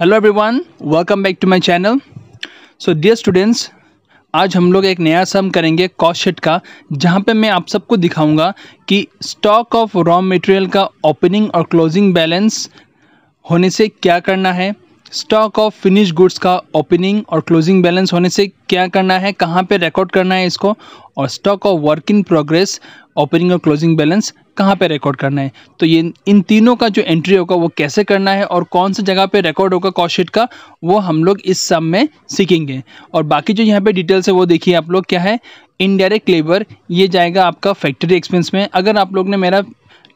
Hello everyone welcome back to my channel so dear students आज हम लोग एक नया सम करेंगे कॉस्ट शीट का जहाँ पे मैं आप सबको दिखाऊंगा कि स्टॉक ऑफ रॉ मटेरियल का ओपनिंग और क्लोजिंग बैलेंस होने से क्या करना है स्टॉक ऑफ फिनिश गुड्स का ओपनिंग और क्लोजिंग बैलेंस होने से क्या करना है कहाँ पे रिकॉर्ड करना है इसको और stock of work in progress opening और क्लोजिंग बैलेंस कहाँ पे रिकॉर्ड करना है तो ये इन तीनों का जो एंट्री होगा वो कैसे करना है और कौन सी जगह पे रिकॉर्ड होगा कॉस्ट का वो हम लोग इस सब में सीखेंगे और बाकी जो यहाँ पे डिटेल्स है वो देखिए आप लोग क्या है इनडायरेक्ट लेबर ये जाएगा आपका फैक्ट्री एक्सपेंस में अगर आप लोग ने मेरा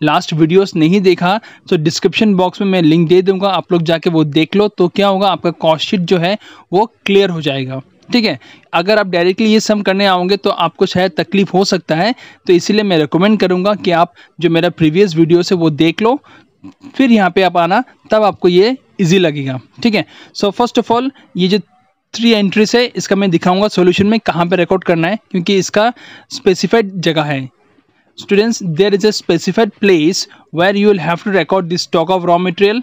लास्ट वीडियोस नहीं देखा तो डिस्क्रिप्शन बॉक्स में मैं लिंक दे दूंगा आप लोग जाके वो देख लो तो क्या होगा आपका कॉस्ट शीट जो है वो क्लियर हो जाएगा ठीक है अगर आप डायरेक्टली ये सम करने आओगे तो आपको शायद तकलीफ हो सकता है तो इसीलिए मैं रिकमेंड करूँगा कि आप जो मेरा प्रीवियस वीडियो है वो देख लो फिर यहाँ पर आप आना तब आपको ये इजी लगेगा ठीक है सो फर्स्ट ऑफ ऑल ये जो थ्री एंट्रीज है इसका मैं दिखाऊंगा सॉल्यूशन में कहाँ पे रिकॉर्ड करना है क्योंकि इसका स्पेसिफाइड जगह है students there is a specified place where you will have to record the stock of raw material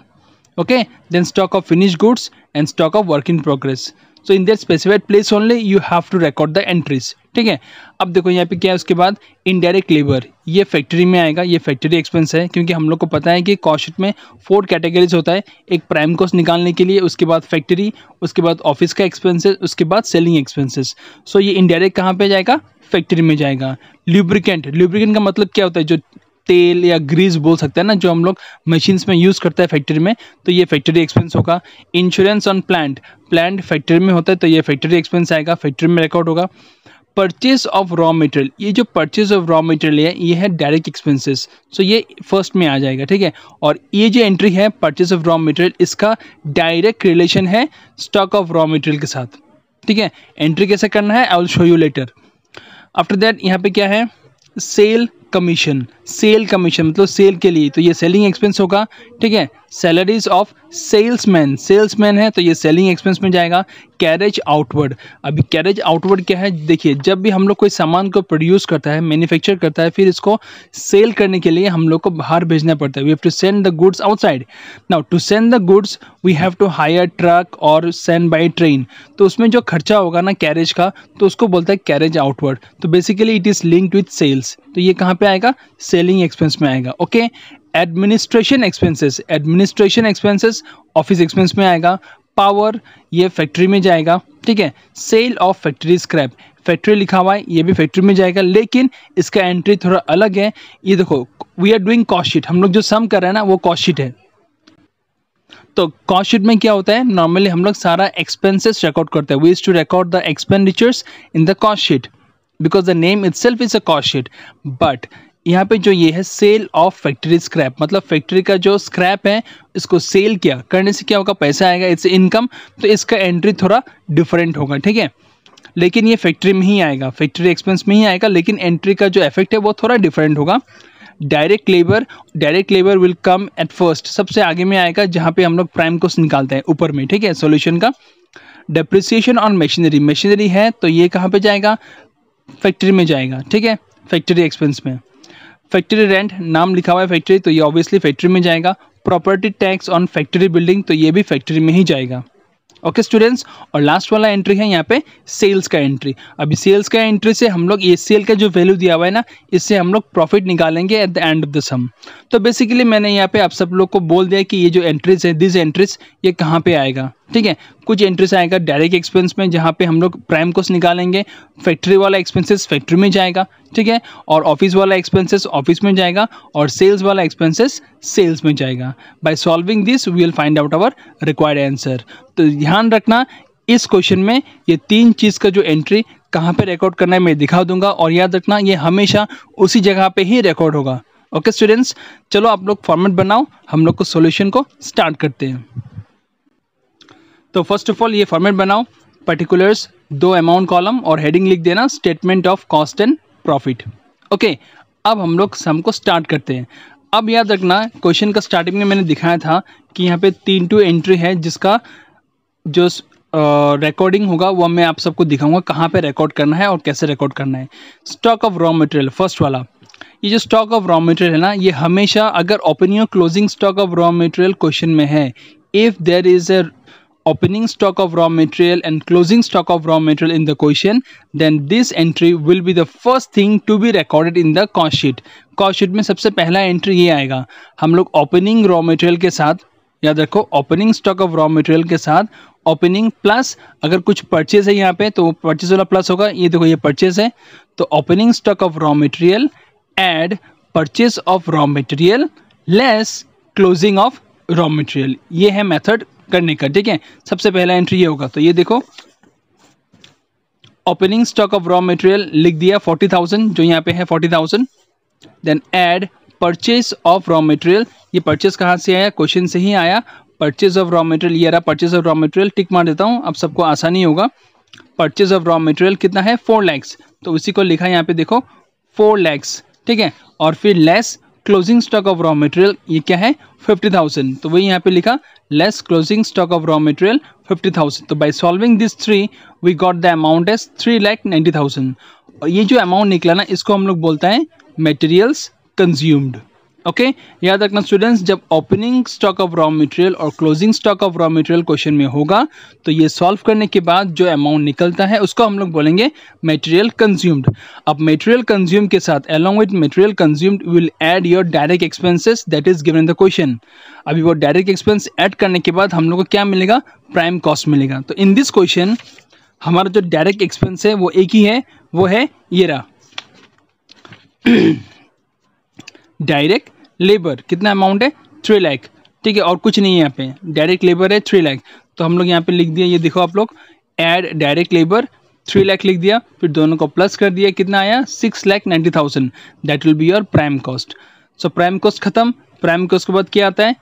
okay then stock of finished goods and stock of work in progress so in that specified place only you have to record the entries ठीक है अब देखो यहाँ पे क्या है उसके बाद इनडायरेक्ट लेबर ये फैक्ट्री में आएगा ये फैक्ट्री एक्सपेंस है क्योंकि हम लोग को पता है कि कॉस्ट में फोर कैटेगरीज होता है एक प्राइम कॉस्ट निकालने के लिए उसके बाद फैक्ट्री उसके बाद ऑफिस का एक्सपेंसेस उसके बाद सेलिंग एक्सपेंसेस सो ये इनडायरेक्ट कहाँ पे जाएगा फैक्ट्री में जाएगा लुब्रिकेंट लुब्रिकेंट का मतलब क्या होता है जो तेल या ग्रीस बोल सकते हैं ना जो हम लोग मशीन्स में यूज़ करते हैं फैक्ट्री में तो ये फैक्ट्री एक्सपेंस होगा insurance on plant plant factory में होता है तो ये फैक्ट्री एक्सपेंस आएगा फैक्ट्री में रिकॉर्ड होगा परचेज ऑफ रॉ मटेरियल ये जो परचेज ऑफ रॉ मटेरियल है ये है डायरेक्ट एक्सपेंसेस सो ये फर्स्ट में आ जाएगा ठीक है और ये जो एंट्री है परचेज ऑफ रॉ मटेरियल इसका डायरेक्ट रिलेशन है स्टॉक ऑफ रॉ मटेरियल के साथ ठीक है एंट्री कैसे करना है I will show you later after that यहाँ पे क्या है सेल कमीशन सेल कमीशन मतलब सेल के लिए तो ये सेलिंग एक्सपेंस होगा ठीक है सैलरीज ऑफ सेल्समैन सेल्समैन है तो ये सेलिंग एक्सपेंस में जाएगा कैरेज आउटवर्ड अभी कैरेज आउटवर्ड क्या है देखिए जब भी हम लोग कोई सामान को प्रोड्यूस करता है मैन्युफैक्चर करता है फिर इसको सेल करने के लिए हम लोग को बाहर भेजना पड़ता है we have to send the goods outside now to send the goods we have to hire truck और सेंड बाई ट्रेन तो उसमें जो खर्चा होगा ना कैरेज का तो उसको बोलता है कैरेज आउटवर्ड तो basically it is linked with sales तो ये कहाँ पर आएगा सेलिंग एक्सपेंस में आएगा okay administration expenses administration expenses office expense में आएगा पावर ये फैक्ट्री में जाएगा ठीक है sale of factory scrap factory लिखा हुआ है ये भी फैक्ट्री में जाएगा लेकिन इसका एंट्री थोड़ा अलग है ये देखो we are doing cost sheet हम लोग जो सम कर रहे हैं ना वो कॉस्ट शीट है तो कॉस्ट शीट में क्या होता है नॉर्मली हम लोग सारा एक्सपेंसेस रिकॉर्ड करते हैं we is to record the expenditures in the cost sheet because the name itself is a cost sheet यहाँ पे जो ये है सेल ऑफ फैक्ट्री स्क्रैप मतलब फैक्ट्री का जो स्क्रैप है इसको सेल किया करने से क्या होगा पैसा आएगा इट्स इनकम तो इसका एंट्री थोड़ा डिफरेंट होगा ठीक है लेकिन ये फैक्ट्री में ही आएगा फैक्ट्री एक्सपेंस में ही आएगा लेकिन एंट्री का जो इफेक्ट है वो थोड़ा डिफरेंट होगा direct labour direct labour will come at first सबसे आगे में आएगा जहाँ पे हम लोग प्राइम को निकालते हैं ऊपर में ठीक है सॉल्यूशन का डिप्रिसिएशन ऑन मशीनरी मशीनरी है तो ये कहाँ पे जाएगा फैक्ट्री में जाएगा ठीक है फैक्ट्री एक्सपेंस में फैक्ट्री रेंट नाम लिखा हुआ है फैक्ट्री तो ये ऑब्वियसली फैक्ट्री में जाएगा property tax on factory building तो ये भी फैक्ट्री में ही जाएगा ओके स्टूडेंट्स और लास्ट वाला एंट्री है यहाँ पे सेल्स का एंट्री अभी सेल्स का एंट्री से हम लोग ए सेल का जो वैल्यू दिया हुआ है ना इससे हम लोग प्रॉफिट निकालेंगे at the end of the sum तो बेसिकली मैंने यहाँ पे आप सब लोग को बोल दिया कि ये जो एंट्रीज है दिस एंट्रीज ये कहाँ पे आएगा ठीक है कुछ एंट्रीज आएगा डायरेक्ट एक्सपेंस में जहाँ पे हम लोग प्राइम कोर्स निकालेंगे फैक्ट्री वाला एक्सपेंसेस फैक्ट्री में जाएगा ठीक है और ऑफिस वाला एक्सपेंसेस ऑफिस में जाएगा और सेल्स वाला एक्सपेंसेस सेल्स में जाएगा by solving this we will find out our required answer तो ध्यान रखना इस क्वेश्चन में ये तीन चीज़ का जो एंट्री कहाँ पे रिकॉर्ड करना है मैं दिखा दूंगा और याद रखना ये हमेशा उसी जगह पे ही रिकॉर्ड होगा ओके स्टूडेंट्स चलो आप लोग फॉर्मेट बनाओ हम लोग को सॉल्यूशन को स्टार्ट करते हैं तो फर्स्ट ऑफ ऑल ये फॉर्मेट बनाओ पर्टिकुलर्स दो अमाउंट कॉलम और हेडिंग लिख देना statement of cost and profit okay अब हम लोग सम को स्टार्ट करते हैं अब याद रखना क्वेश्चन का स्टार्टिंग में मैंने दिखाया था कि यहाँ पे तीन टू एंट्री है जिसका जो रिकॉर्डिंग होगा वह मैं आप सबको दिखाऊंगा कहाँ पे रिकॉर्ड करना है और कैसे रिकॉर्ड करना है stock of raw material first वाला ये जो स्टॉक ऑफ रॉ मटेरियल है ना ये हमेशा अगर opening closing stock of raw material question में है if there is a opening stock of raw material and closing stock of raw material in the question then this entry will be the first thing to be recorded in the cost sheet cost sheet mein sabse pehla entry ye aayega hum log opening raw material ke sath yaad rakho opening stock of raw material ke sath opening plus अगर कुछ purchase है यहाँ पे तो purchase वाला plus होगा ये देखो ये परचेज है तो opening stock of raw material add purchase of raw material less closing of raw material ये है मेथड करने का ठीक है सबसे पहला एंट्री ये होगा तो ये देखो opening stock of raw material लिख दिया फोर्टी थाउजेंड जो यहाँ पे है forty thousand then add purchase of raw material ये परचेज कहाँ से आया क्वेश्चन से ही आया परचेज ऑफ रॉ मटेरियल ये रहा purchase of raw material tick मार देता हूँ अब सबको आसानी होगा परचेज ऑफ रॉ मटेरियल कितना है फोर लैक्स तो उसी को लिखा यहाँ पे देखो फोर लैक्स ठीक है और फिर less closing stock of raw material ये क्या है फिफ्टी थाउजेंड तो वही यहाँ पे लिखा less closing stock of raw material 50,000 तो by solving this three we got the amount as three lakh ninety thousand और ये जो अमाउंट निकला ना इसको हम लोग बोलते हैं मटेरियल्स कंज्यूम्ड ओके okay? याद रखना स्टूडेंट्स जब opening stock of raw material और closing stock of raw material question में होगा तो ये सॉल्व करने के बाद जो अमाउंट निकलता है उसको हम लोग बोलेंगे मटेरियल कंज्यूम्ड अब मटेरियल कंज्यूम के साथ along with material consumed will add your direct expenses that is given the question अभी वो डायरेक्ट एक्सपेंस ऐड करने के बाद हम लोग को क्या मिलेगा प्राइम कॉस्ट मिलेगा तो इन दिस क्वेश्चन हमारा जो डायरेक्ट एक्सपेंस है वो एक ही है वो है ये रहा डायरेक्ट लेबर कितना अमाउंट है थ्री लाख ठीक है और कुछ नहीं है यहाँ पे डायरेक्ट लेबर है थ्री लाख तो हम लोग यहाँ पे लिख दिया ये देखो आप लोग add direct labour three lakh लिख दिया फिर दोनों को प्लस कर दिया कितना आया six lakh ninety thousand that will be your prime cost so prime cost खत्म प्राइम कॉस्ट के बाद क्या आता है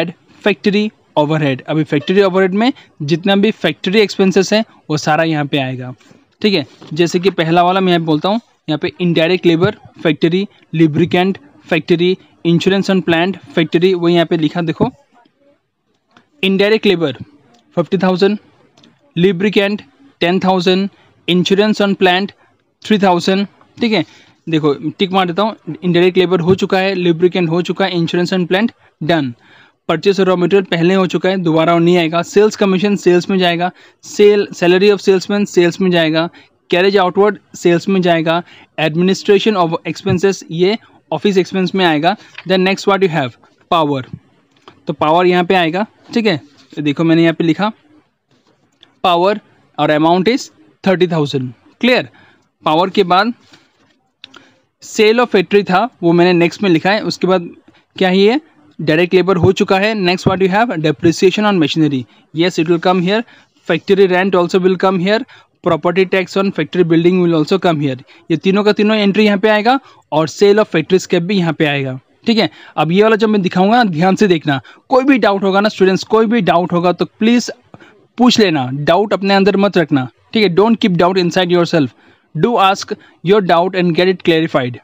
एड फैक्ट्री ओवरहेड अभी फैक्ट्री ओवरहेड में जितना भी फैक्ट्री एक्सपेंसेस है वो सारा यहाँ पे आएगा ठीक है जैसे कि पहला वाला मैं यहाँ बोलता हूँ यहाँ पे indirect labour factory lubricant factory insurance on plant factory वो यहाँ पे लिखा देखो indirect labour fifty thousand lubricant ten thousand insurance on plant three thousand ठीक है देखो टिक मार देता हूँ इनडायरेक्ट लेबर हो चुका है लिब्रिकेंट हो चुका है insurance on plant done purchase raw material पहले हो चुका है दोबारा नहीं आएगा सेल्स कमीशन सेल्स में जाएगा sale salary of salesman sales में जाएगा कैरेज आउटवर्ड सेल्स में जाएगा एडमिनिस्ट्रेशन ऑफ एक्सपेंसेस ये ऑफिस एक्सपेंस में आएगा then next what you have power तो पावर यहाँ पे आएगा ठीक है तो देखो मैंने यहाँ पे लिखा पावर और amount is thirty thousand clear power के बाद सेल ऑफ फैक्ट्री था वो मैंने नेक्स्ट में लिखा है उसके बाद क्या ही है डायरेक्ट लेबर हो चुका है next what you have depreciation on machinery yes it will come here factory rent also will come here property tax on factory building will also come here ये तीनों का तीनों एंट्री यहाँ पे आएगा और सेल ऑफ फैक्ट्री स्केप भी यहाँ पे आएगा ठीक है अब ये वाला जब मैं दिखाऊंगा ना ध्यान से देखना कोई भी डाउट होगा ना स्टूडेंट्स कोई भी डाउट होगा तो प्लीज़ पूछ लेना डाउट अपने अंदर मत रखना ठीक है don't keep doubt inside yourself do ask your doubt and get it clarified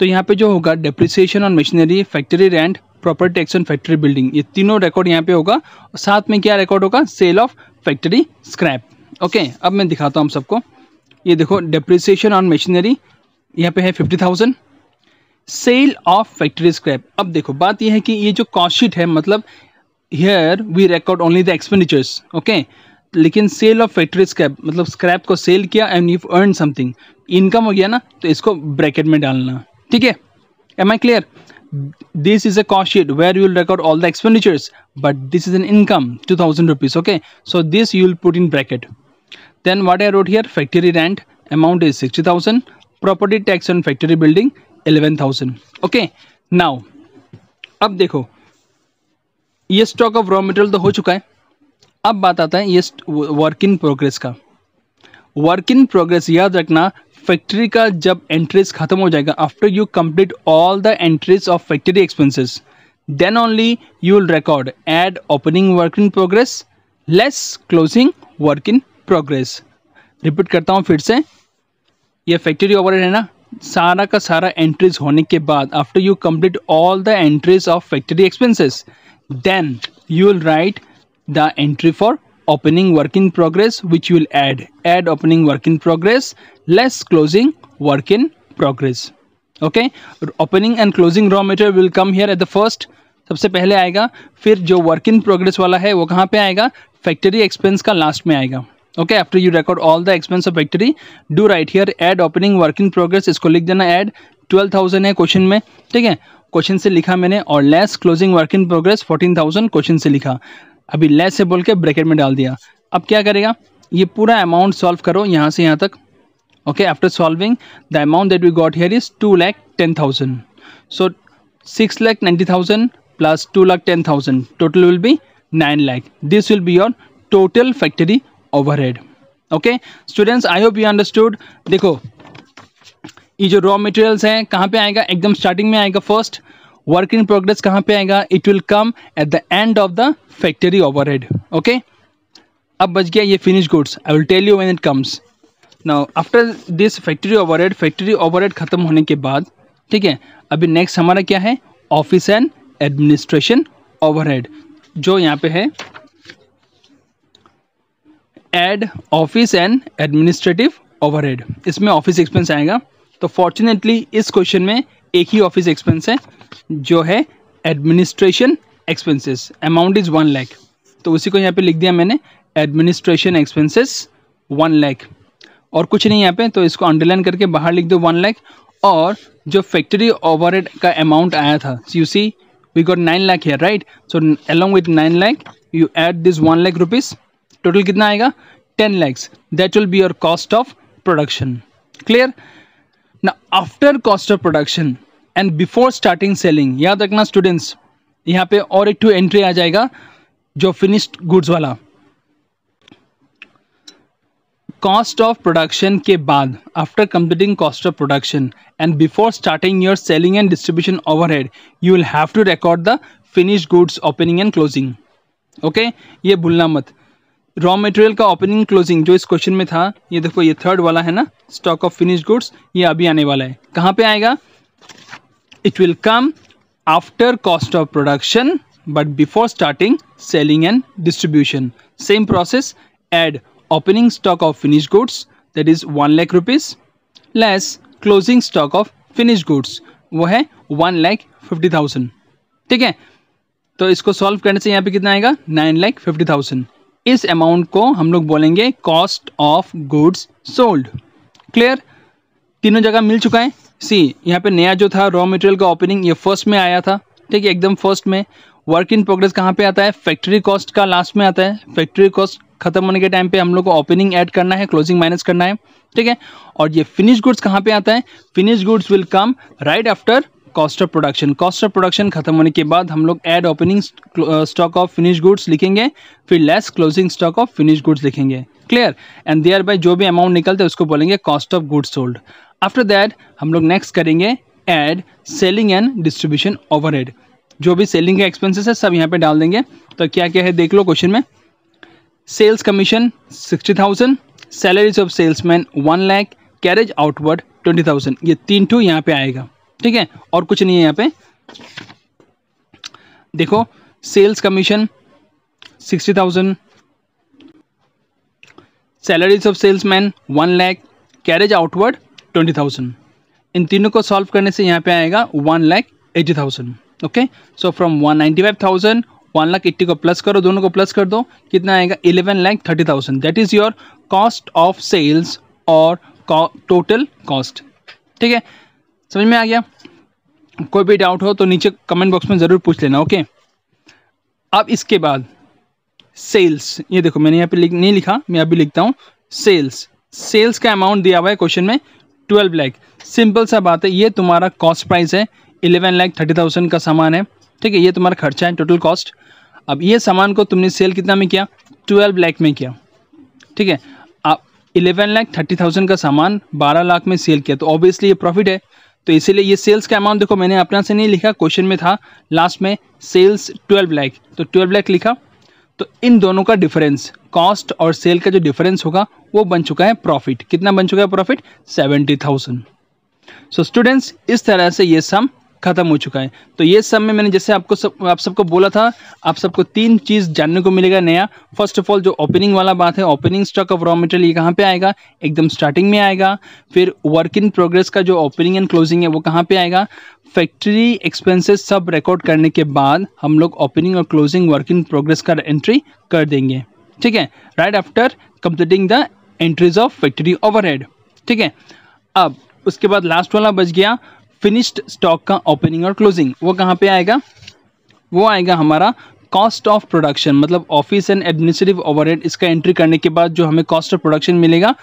तो यहाँ पे जो होगा depreciation on machinery factory rent property tax on factory building ये तीनों रिकॉर्ड यहाँ पे होगा साथ में क्या रिकॉर्ड होगा sale of factory scrap okay अब मैं दिखाता हूँ सबको ये देखो डिप्रिसिएशन ऑन मशीनरी यहाँ पे है fifty thousand sale of factory scrap अब देखो बात यह है कि ये जो कॉस्टशीट है मतलब here we record only the expenditures okay लेकिन सेल ऑफ फैक्ट्री स्क्रैप मतलब स्क्रैप को सेल किया and you earn something income हो गया ना तो इसको ब्रैकेट में डालना ठीक है am I clear this is a sheet sheet where you record all the expenditures but this is an income two thousand rupees okay so this you will put in Then what I wrote here factory rent amount is 60,000 property tax on factory building 11,000 okay now अब देखो ये stock of raw material तो हो चुका है अब बात आता है ये वर्क इन प्रोग्रेस का वर्क इन प्रोग्रेस याद रखना फैक्ट्री का जब एंट्रीज खत्म हो जाएगा after you complete all the entries of factory expenses then only you will record add opening work in progress less closing work in progress repeat करता हूँ फिर से ये फैक्ट्री ओवरहेड है ना सारा का सारा एंट्रीज होने के बाद after you complete all the entries of factory expenses then you will write the entry for opening work in progress which you will add add opening work in progress less closing work in progress okay opening and closing raw material will come here at the first सबसे पहले आएगा फिर जो work in progress वाला है वो कहाँ पे आएगा फैक्ट्री एक्सपेंस का लास्ट में आएगा okay after you record all the expense of factory do write here add opening working progress इसको लिख देना ऐड add थाउजेंड है क्वेश्चन में ठीक है क्वेश्चन से लिखा मैंने और less closing work in progress thousand question से लिखा अभी लेस से बोल के ब्रैकेट में डाल दिया अब क्या करेगा ये पूरा अमाउंट सॉल्व करो यहाँ से यहाँ तक okay after solving the amount that we got here is two lakh ten thousand so six lakh ninety thousand plus two lakh ten thousand total will be nine lakh this will be your total factory overhead okay students I hope you understood देखो ये जो raw materials हैं कहाँ पे आएगा एकदम starting में आएगा फर्स्ट वर्क इन प्रोग्रेस कहाँ पे आएगा it will come at the end of the factory overhead okay अब बच गया ये finish goods I will tell you when it comes now after this factory overhead factory overhead ख़त्म होने के बाद ठीक है अभी नेक्स्ट हमारा क्या है ऑफिस एंड एडमिनिस्ट्रेशन ओवर जो यहाँ पे है add office and administrative overhead इसमें ऑफिस एक्सपेंस आएगा तो फॉर्चुनेटली इस क्वेश्चन में एक ही ऑफिस एक्सपेंस है जो है administration expenses amount is one lakh तो उसी को यहाँ पे लिख दिया मैंने एडमिनिस्ट्रेशन एक्सपेंसेस वन लैख और कुछ नहीं यहाँ पे तो इसको अंडरलाइन करके बाहर लिख दो वन लैख और जो फैक्ट्री ओवरहेड का अमाउंट आया था you see we got nine lakh है right so along with nine lakh you add this one lakh rupees total कितना आएगा ten lakhs that will be your cost of production clear ना after cost of production and before starting selling याद रखना students यहाँ पे और एक टू एंट्री आ जाएगा जो फिनिश्ड गुड्स वाला कॉस्ट ऑफ प्रोडक्शन के बाद after completing cost of production and before starting your selling and distribution overhead you will have to record the finish goods opening and closing okay ये भूलना मत raw material का opening closing जो इस question में था ये देखो ये थर्ड वाला है ना स्टॉक ऑफ फिनिश गुड्स ये अभी आने वाला है कहाँ पे आएगा it will come after cost of production but before starting selling and distribution same process add opening stock of finish goods that is one lakh rupees less closing stock of finish goods वो है one lakh fifty thousand ठीक है तो इसको solve करने से यहाँ पे कितना आएगा नाइन लैख फिफ्टी थाउजेंड इस अमाउंट को हम लोग बोलेंगे cost of goods sold clear तीनों जगह मिल चुका है सी यहाँ पे नया जो था रॉ मटेरियल का ओपनिंग ये फर्स्ट में आया था ठीक है एकदम फर्स्ट में वर्क इन प्रोग्रेस कहाँ पे आता है फैक्ट्री कॉस्ट का लास्ट में आता है फैक्ट्री कॉस्ट खत्म होने के टाइम पे हम लोग को ओपनिंग ऐड करना है क्लोजिंग माइनस करना है ठीक है और ये फिनिश गुड्स कहाँ पे आता है finish goods will come right after cost of production cost of production खत्म होने के बाद हम लोग add opening stock of finish goods लिखेंगे फिर less closing stock of finish goods लिखेंगे क्लियर एंड देयर बाय जो भी अमाउंट निकलता है उसको बोलेंगे cost of goods sold after that हम लोग नेक्स्ट करेंगे add selling and distribution head जो भी सेलिंग के एक्सपेंसेस है सब यहाँ पे डाल देंगे तो क्या क्या है देख लो क्वेश्चन में sales commission sixty thousand salaries of salesman one lakh carriage outward twenty thousand ये तीन टू यहाँ पे आएगा ठीक है और कुछ नहीं है यहाँ पे देखो sales commission sixty thousand salaries of salesman one lakh carriage outward twenty thousand इन तीनों को सॉल्व करने से यहाँ पे आएगा one lakh eighty thousand okay so from one ninety five thousand one lakh eighty को प्लस करो दोनों को प्लस कर दो कितना आएगा eleven lakh thirty thousand that is your cost of sales और टोटल कॉस्ट ठीक है समझ में आ गया कोई भी डाउट हो तो नीचे कमेंट बॉक्स में ज़रूर पूछ लेना ओके अब इसके बाद सेल्स ये देखो मैंने यहाँ पे लिख नहीं लिखा मैं अभी लिखता हूँ सेल्स सेल्स का अमाउंट दिया हुआ है क्वेश्चन में ट्वेल्व लैख सिंपल सा बात है ये तुम्हारा कॉस्ट प्राइस है इलेवन लैख थर्टी थाउजेंड का सामान है ठीक है ये तुम्हारा खर्चा है टोटल कॉस्ट अब ये सामान को तुमने सेल कितना में किया ट्वेल्व लैख में किया ठीक है अब इलेवन लैख थर्टी थाउजेंड का सामान बारह लाख में सेल किया तो ऑब्वियसली ये प्रॉफिट है तो इसीलिए ये सेल्स का अमाउंट देखो मैंने अपना से नहीं लिखा क्वेश्चन में था लास्ट में सेल्स ट्वेल्व लाख तो ट्वेल्व लाख लिखा तो इन दोनों का डिफरेंस कॉस्ट और सेल का जो डिफरेंस होगा वो बन चुका है प्रॉफिट कितना बन चुका है profit seventy thousand so students इस तरह से ये सम खत्म हो चुका है तो ये सब में मैंने जैसे आपको सब आप सबको बोला था आप सबको तीन चीज़ जानने को मिलेगा नया फर्स्ट ऑफ ऑल जो ओपनिंग वाला बात है opening stock of raw material ये कहाँ पे आएगा एकदम स्टार्टिंग में आएगा फिर वर्क इन प्रोग्रेस का जो ओपनिंग एंड क्लोजिंग है वो कहाँ पे आएगा फैक्ट्री एक्सपेंसेस सब रिकॉर्ड करने के बाद हम लोग ओपनिंग और क्लोजिंग वर्क इन प्रोग्रेस का एंट्री कर देंगे ठीक है right after completing the entries of factory over ठीक है अब उसके बाद लास्ट वाला बच गया फिनिश्ड स्टॉक का ओपनिंग और क्लोजिंग वो कहाँ पे आएगा वो आएगा हमारा कॉस्ट ऑफ प्रोडक्शन मतलब ऑफिस एंड एडमिनिस्ट्रेटिव ओवरहेड इसका एंट्री करने के बाद जो हमें कॉस्ट ऑफ प्रोडक्शन मिलेगा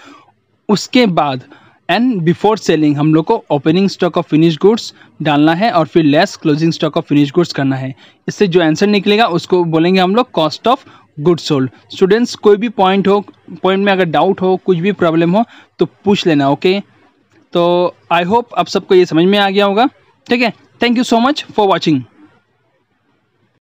उसके बाद एंड बिफोर सेलिंग हम लोग को opening stock of finish goods डालना है और फिर less closing stock of finish goods करना है इससे जो आंसर निकलेगा उसको बोलेंगे हम लोग cost of good sold students कोई भी पॉइंट हो पॉइंट में अगर डाउट हो कुछ भी प्रॉब्लम हो तो पूछ लेना ओके okay? तो आई होप आप सबको ये समझ में आ गया होगा ठीक है thank you so much for watching